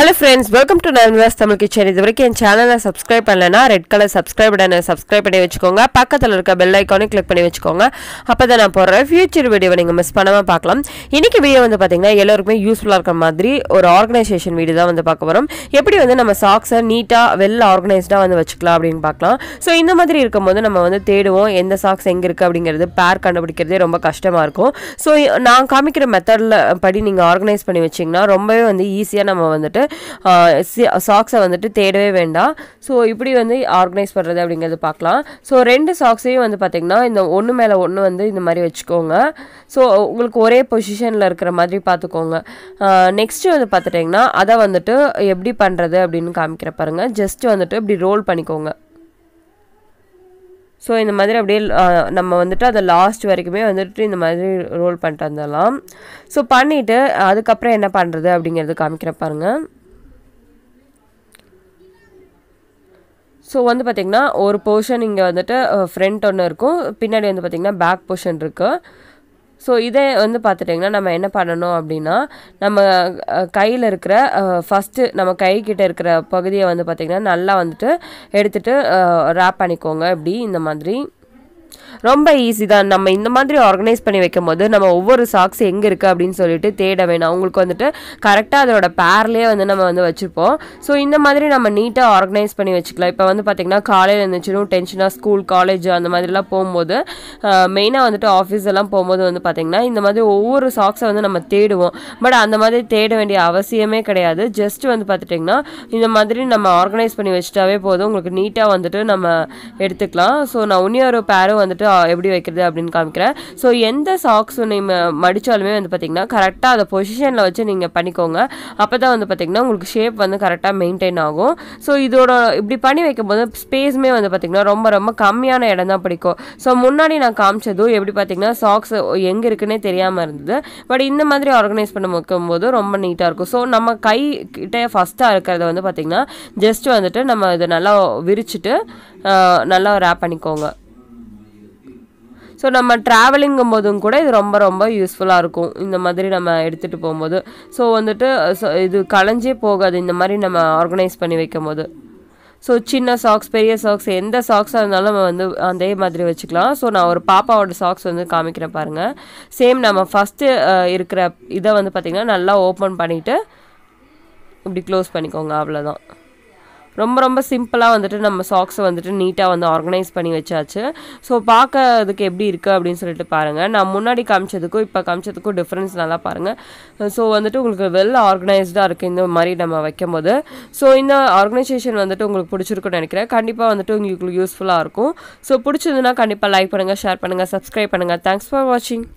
hello friends welcome to நன்வாஸ் Tamil kitchen இது வரைக்கும் என் சேனலை சப்ஸ்கிரைப் பண்ணலன்னா ரெட் கலர் சப்ஸ்கிரைப் பட்டனை சப்ஸ்கிரைப் பண்ணி வச்சுக்கோங்க பக்கத்தில் இருக்க பெல் ஐக்கானே கிளிக் பண்ணி வச்சுக்கோங்க அப்போ தான் நான் போடுற ஃபியூச்சர் வீடியோவை நீங்கள் மிஸ் பண்ணாமல் பார்க்கலாம் இன்றைக்கி வீடியோ வந்து பார்த்திங்கன்னா எல்லோருக்குமே யூஸ்ஃபுல்லாக இருக்கிற மாதிரி ஒரு ஆர்கனைசேஷன் வீடியோ தான் வந்து பார்க்க போகிறோம் எப்படி வந்து நம்ம சாக்ஸை நீட்டாக வெல் ஆர்கனைஸ்டாக வந்து வச்சுக்கலாம் அப்படின்னு பார்க்கலாம் ஸோ இந்த மாதிரி இருக்கும்போது நம்ம வந்து தேடுவோம் எந்த சாக்ஸ் எங்கே இருக்குது அப்படிங்கிறது பேர் கண்டுபிடிக்கிறதே ரொம்ப கஷ்டமாக இருக்கும் ஸோ நான் காமிக்கிற மெத்தடில் படி நீங்கள் ஆர்கனைஸ் பண்ணி வச்சிங்கன்னா ரொம்பவே வந்து ஈஸியாக நம்ம வந்துட்டு சாக்ஸை வந்துட்டு தேடவே வேண்டாம் ஸோ இப்படி வந்து ஆர்கனைஸ் பண்ணுறது அப்படிங்கிறது பார்க்கலாம் ஸோ ரெண்டு சாக்ஸையும் வந்து பார்த்திங்கன்னா இந்த ஒன்று மேலே ஒன்று வந்து இந்த மாதிரி வச்சுக்கோங்க ஸோ உங்களுக்கு ஒரே பொசிஷனில் இருக்கிற மாதிரி பார்த்துக்கோங்க நெக்ஸ்ட்டு வந்து பார்த்துட்டிங்கன்னா அதை வந்துட்டு எப்படி பண்ணுறது அப்படின்னு காமிக்கிற பாருங்கள் ஜஸ்ட் வந்துட்டு இப்படி ரோல் பண்ணிக்கோங்க ஸோ இந்த மாதிரி அப்படியே நம்ம வந்துட்டு அதை லாஸ்ட் வரைக்குமே வந்துட்டு இந்த மாதிரி ரோல் பண்ணிட்டு வந்துடலாம் ஸோ பண்ணிவிட்டு அதுக்கப்புறம் என்ன பண்ணுறது அப்படிங்கிறது காமிக்கிற பாருங்கள் ஸோ வந்து பார்த்திங்கன்னா ஒரு போர்ஷன் இங்கே வந்துட்டு ஃப்ரண்ட் ஒன்று இருக்கும் பின்னாடி வந்து பார்த்திங்கன்னா பேக் போர்ஷன் இருக்குது ஸோ இதை வந்து பார்த்துட்டிங்கன்னா நம்ம என்ன பண்ணணும் அப்படின்னா நம்ம கையில் இருக்கிற ஃபஸ்ட்டு நம்ம கைக்கிட்ட இருக்கிற பகுதியை வந்து பார்த்திங்கன்னா நல்லா வந்துட்டு எடுத்துகிட்டு ரேப் பண்ணிக்கோங்க இப்படி இந்த மாதிரி ரொம்ப ஈஸி தான் நம்ம இந்த மாதிரி ஆர்கனைஸ் பண்ணி வைக்கும் போது நம்ம ஒவ்வொரு சாக்ஸ் எங்கே இருக்குது அப்படின்னு சொல்லிட்டு தேட வேணும் அவங்களுக்கு வந்துட்டு கரெக்டாக அதோட பேர்லேயே வந்து நம்ம வந்து வச்சுருப்போம் ஸோ இந்த மாதிரி நம்ம நீட்டாக ஆர்கனைஸ் பண்ணி வச்சுக்கலாம் இப்போ வந்து பார்த்திங்கன்னா காலையில் இருந்துச்சுன்னு டென்ஷனாக ஸ்கூல் காலேஜ் அந்த மாதிரிலாம் போகும்போது மெயினாக வந்துட்டு ஆஃபீஸ் எல்லாம் போகும்போது வந்து பார்த்திங்கன்னா இந்த மாதிரி ஒவ்வொரு சாக்ஸை வந்து நம்ம தேடுவோம் பட் அந்த மாதிரி தேட வேண்டிய அவசியமே கிடையாது ஜஸ்ட் வந்து பார்த்துட்டிங்கன்னா இந்த மாதிரி நம்ம ஆர்கனைஸ் பண்ணி வச்சுட்டாவே போதும் உங்களுக்கு நீட்டாக வந்துட்டு நம்ம எடுத்துக்கலாம் ஸோ நான் இன்னொரு பேரும் வந்து வந்துட்டு எப்படி வைக்கிறது அப்படின்னு காமிக்கிறேன் ஸோ எந்த சாக்ஸ் நீங்கள் மடித்தாலுமே வந்து பார்த்திங்கன்னா கரெக்டாக அதை பொசிஷனில் வச்சு நீங்கள் பண்ணிக்கோங்க அப்போ தான் வந்து பார்த்திங்கன்னா உங்களுக்கு ஷேப் வந்து கரெக்டாக மெயின்டைன் ஆகும் ஸோ இதோட இப்படி பண்ணி வைக்கும்போது ஸ்பேஸுமே வந்து பார்த்திங்கன்னா ரொம்ப ரொம்ப கம்மியான இடம் தான் பிடிக்கும் ஸோ முன்னாடி நான் காமிச்சதும் எப்படி பார்த்திங்கன்னா சாக்ஸ் எங்கே இருக்குன்னே தெரியாமல் இருந்தது பட் இந்த மாதிரி ஆர்கனைஸ் பண்ண வைக்கும் போது ரொம்ப நீட்டாக இருக்கும் ஸோ நம்ம கை கிட்டே ஃபஸ்ட்டாக இருக்கிறத வந்து பார்த்திங்கன்னா ஜஸ்ட் வந்துட்டு நம்ம இதை நல்லா விரிச்சிட்டு நல்லா ரேப் பண்ணிக்கோங்க ஸோ நம்ம ட்ராவலிங்கும் போதும் கூட இது ரொம்ப ரொம்ப யூஸ்ஃபுல்லாக இருக்கும் இந்த மாதிரி நம்ம எடுத்துகிட்டு போகும்போது ஸோ வந்துட்டு இது களைஞ்சே போகாது இந்த மாதிரி நம்ம ஆர்கனைஸ் பண்ணி வைக்கும் போது ஸோ சின்ன சாக்ஸ் பெரிய சாக்ஸ் எந்த சாக்ஸாக இருந்தாலும் நம்ம வந்து அதே மாதிரி வச்சுக்கலாம் ஸோ நான் ஒரு பாப்பாவோட சாக்ஸ் வந்து காமிக்கிறேன் பாருங்கள் சேம் நம்ம ஃபஸ்ட்டு இருக்கிற இதை வந்து பார்த்திங்கன்னா நல்லா ஓப்பன் பண்ணிவிட்டு இப்படி க்ளோஸ் பண்ணிக்கோங்க அவ்வளோதான் ரொம்ப ரொம்ப சிம்பிளாக வந்துட்டு நம்ம சாக்ஸை வந்துட்டு நீட்டாக வந்து ஆர்கனைஸ் பண்ணி வச்சாச்சு ஸோ பார்க்க அதுக்கு எப்படி இருக்குது அப்படின்னு சொல்லிட்டு பாருங்கள் நான் முன்னாடி காமிச்சதுக்கும் இப்போ காமிச்சதுக்கும் டிஃப்ரென்ஸ் நல்லா பாருங்கள் ஸோ வந்துட்டு உங்களுக்கு வெல் ஆர்கனைஸ்டாக இருக்குது இந்த மாதிரி நம்ம வைக்கும் போது ஸோ இந்த ஆர்கனைசேஷன் வந்துட்டு உங்களுக்கு பிடிச்சிருக்குன்னு நினைக்கிறேன் கண்டிப்பாக வந்துட்டு உங்களுக்கு யூஸ்ஃபுல்லாக இருக்கும் ஸோ பிடிச்சதுன்னா கண்டிப்பாக லைக் பண்ணுங்கள் ஷேர் பண்ணுங்கள் சப்ஸ்கிரைப் பண்ணுங்கள் தேங்க்ஸ் ஃபார் வாட்சிங்